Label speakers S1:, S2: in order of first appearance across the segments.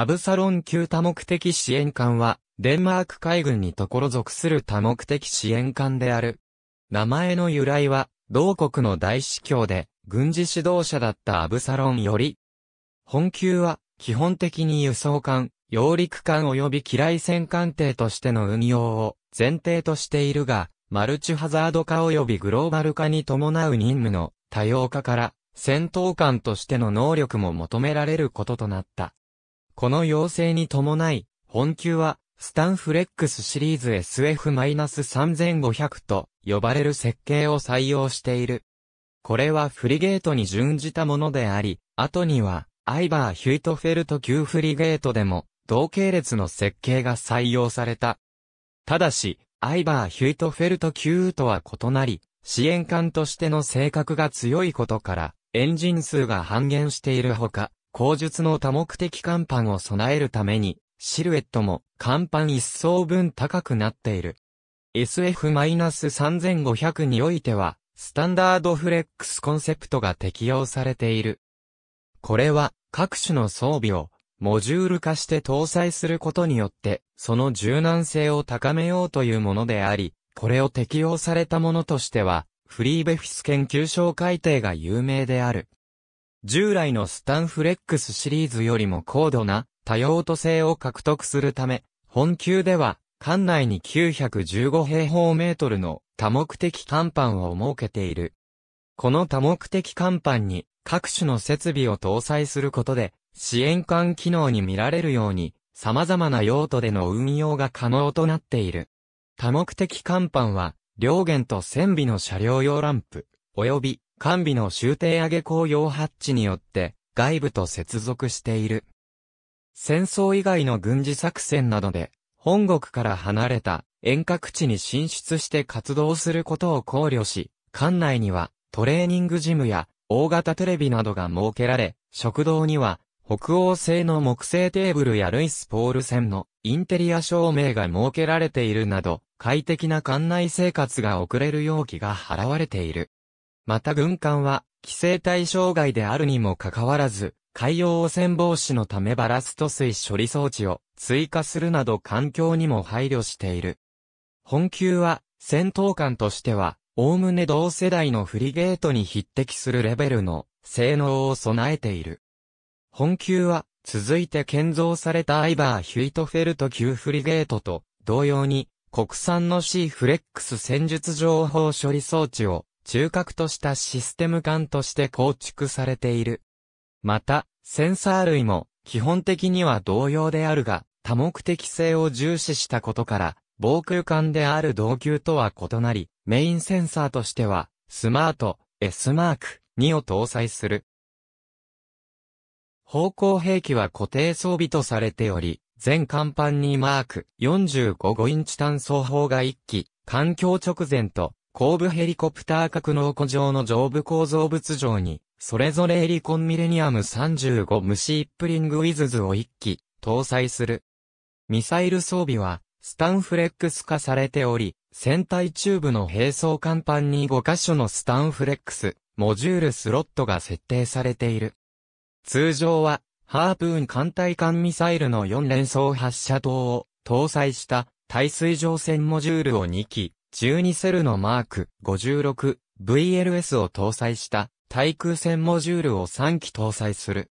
S1: アブサロン級多目的支援艦は、デンマーク海軍にところ属する多目的支援艦である。名前の由来は、同国の大司教で、軍事指導者だったアブサロンより、本級は、基本的に輸送艦、揚陸艦及び機雷戦艦艇としての運用を前提としているが、マルチハザード化及びグローバル化に伴う任務の多様化から、戦闘艦としての能力も求められることとなった。この要請に伴い、本級は、スタンフレックスシリーズ SF-3500 と呼ばれる設計を採用している。これはフリゲートに準じたものであり、後には、アイバー・ヒュイトフェルト級フリゲートでも、同系列の設計が採用された。ただし、アイバー・ヒュイトフェルト級とは異なり、支援艦としての性格が強いことから、エンジン数が半減しているほか、口述の多目的甲板を備えるために、シルエットも甲板一層分高くなっている。SF-3500 においては、スタンダードフレックスコンセプトが適用されている。これは、各種の装備を、モジュール化して搭載することによって、その柔軟性を高めようというものであり、これを適用されたものとしては、フリーベフィス研究所改定が有名である。従来のスタンフレックスシリーズよりも高度な多用途性を獲得するため、本級では、館内に915平方メートルの多目的甲板を設けている。この多目的甲板に各種の設備を搭載することで、支援艦機能に見られるように、様々な用途での運用が可能となっている。多目的甲板は、両舷と船尾の車両用ランプ、及び完備の終点上げ工用ハッチによって外部と接続している。戦争以外の軍事作戦などで、本国から離れた遠隔地に進出して活動することを考慮し、館内にはトレーニングジムや大型テレビなどが設けられ、食堂には北欧製の木製テーブルやルイス・ポール線のインテリア照明が設けられているなど、快適な館内生活が送れる容器が払われている。また軍艦は、規制対象外であるにもかかわらず、海洋汚染防止のためバラスト水処理装置を追加するなど環境にも配慮している。本級は、戦闘艦としては、おおむね同世代のフリゲートに匹敵するレベルの性能を備えている。本級は、続いて建造されたアイバー・ヒュイトフェルト級フリゲートと同様に、国産の C フレックス戦術情報処理装置を中核としたシステム間として構築されている。また、センサー類も基本的には同様であるが、多目的性を重視したことから、防空管である同級とは異なり、メインセンサーとしては、スマート、S マーク2を搭載する。方向兵器は固定装備とされており、全甲板にマーク45インチ単装砲が1機、環境直前と後部ヘリコプター格納庫上の上部構造物上に、それぞれエリコンミレニアム35ムシップリングウィズズを1機、搭載する。ミサイル装備は、スタンフレックス化されており、船体中部の並走甲板に5箇所のスタンフレックス、モジュールスロットが設定されている。通常は、ハープーン艦隊艦ミサイルの4連装発射塔を搭載した耐水上船モジュールを2機、12セルのマーク 56VLS を搭載した対空戦モジュールを3機搭載する。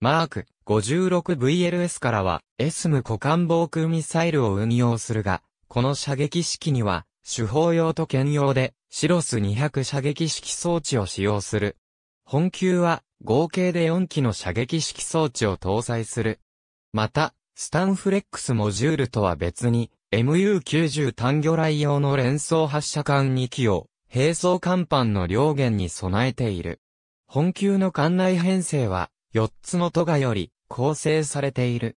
S1: マーク 56VLS からは s 無股間防空ミサイルを運用するが、この射撃式には手法用と兼用でシロス200射撃式装置を使用する。本級は合計で4機の射撃式装置を搭載する。また、スタンフレックスモジュールとは別に、MU90 単魚雷用の連装発射艦2機を、並走甲板の両舷に備えている。本級の艦内編成は、4つの都がより、構成されている。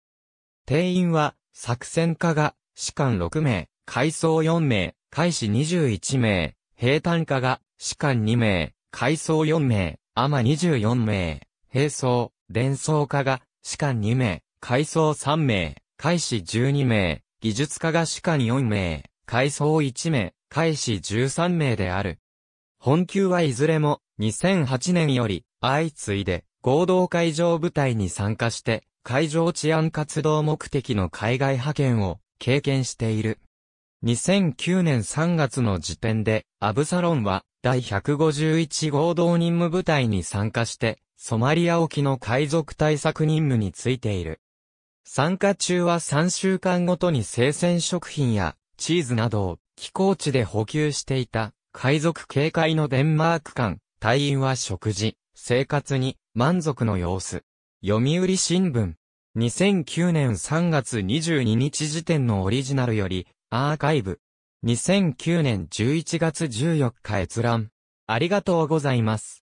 S1: 定員は、作戦課が、士官6名、海曹4名、海士21名、兵単課が、士官2名、海曹4名、アマ24名、兵曹、連装課が、士官2名、海曹3名、海士12名、技術家が主家に4名、海藻1名、海士13名である。本級はいずれも、2008年より、相次いで、合同海上部隊に参加して、海上治安活動目的の海外派遣を経験している。2009年3月の時点で、アブサロンは第151合同任務部隊に参加して、ソマリア沖の海賊対策任務についている。参加中は3週間ごとに生鮮食品やチーズなどを寄港地で補給していた海賊警戒のデンマーク艦隊員は食事、生活に満足の様子。読売新聞。2009年3月22日時点のオリジナルよりアーカイブ。2009年11月14日閲覧。ありがとうございます。